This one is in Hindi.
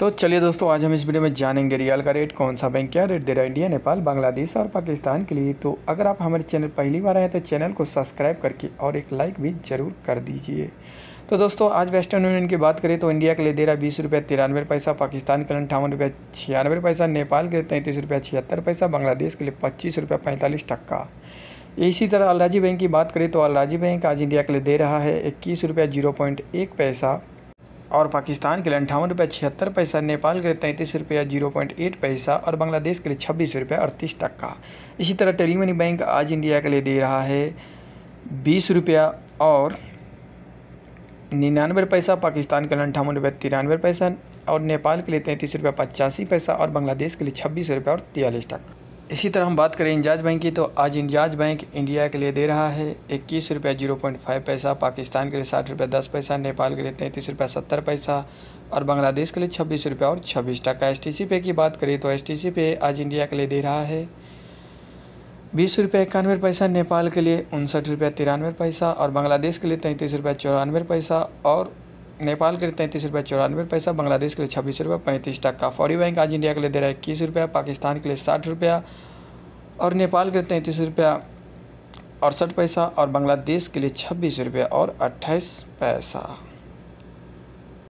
तो चलिए दोस्तों आज हम इस वीडियो में जानेंगे रियल का रेट कौन सा बैंक क्या रेट दे रहा है इंडिया नेपाल बांग्लादेश और पाकिस्तान के लिए तो अगर आप हमारे चैनल पहली बार आए तो चैनल को सब्सक्राइब करके और एक लाइक भी ज़रूर कर दीजिए तो दोस्तों आज वेस्टर्न यूनियन की बात करें तो इंडिया के लिए दे रहा है बीस रुपये तिरानवे पैसा पाकिस्तान के लिए अंठावन रुपये छियानवे पैसा नेपाल के लिए तैंतीस रुपये छिहत्तर पैसा बांग्लादेश के लिए पच्चीस रुपये पैंतालीस टक्का इसी तरह अलराजी बैंक की बात करें तो अलराजी बैंक आज इंडिया के लिए दे रहा है इक्कीस रुपये जीरो पॉइंट एक पैसा और पाकिस्तान के लिए अंठावन रुपये छिहत्तर पैसा नेपाल के लिए तैंतीस रुपया जीरो पॉइंट एट पैसा और बांग्लादेश के लिए छब्बीस रुपये अड़तीस टक्का इसी तरह टेलीमनी बैंक आज इंडिया के लिए दे रहा है बीस रुपया और निन्यानवे पैसा पाकिस्तान के लिए अंठावन रुपये तिरानवे पैसा और नेपाल के लिए तैंतीस रुपये पचासी पैसा और बांग्लादेश के लिए छब्बीस रुपये और तियालीस टक्का इसी तरह हम बात करें इंजाज बैंक की तो आज इंजाज बैंक इंडिया के लिए दे रहा है इक्कीस रुपये जीरो पॉइंट फाइव पैसा पाकिस्तान के लिए साठ रुपये दस पैसा नेपाल के लिए तैंतीस रुपये सत्तर पैसा और बांग्लादेश के लिए छब्बीस रुपये और छब्बीस टका एस टी सी पे की बात करें तो एस टी सी पे आज इंडिया के लिए दे रहा है बीस रुपये इक्यानवे पैसा नेपाल के लिए उनसठ रुपये तिरानवे पैसा और बांग्लादेश के लिए तैंतीस रुपये चौरानवे पैसा और नेपाल के लिए तैंतीस रुपये चौरानवे पैसा बांग्लादेश के लिए छब्बीस रुपये पैंतीस टक्का फौरी बैंक आज इंडिया के लिए दे रहा है इक्कीस रुपया पाकिस्तान के लिए साठ रुपया और नेपाल के लिए तैंतीस रुपया अड़सठ पैसा और बांग्लादेश के लिए छब्बीस रुपये और अट्ठाईस पैसा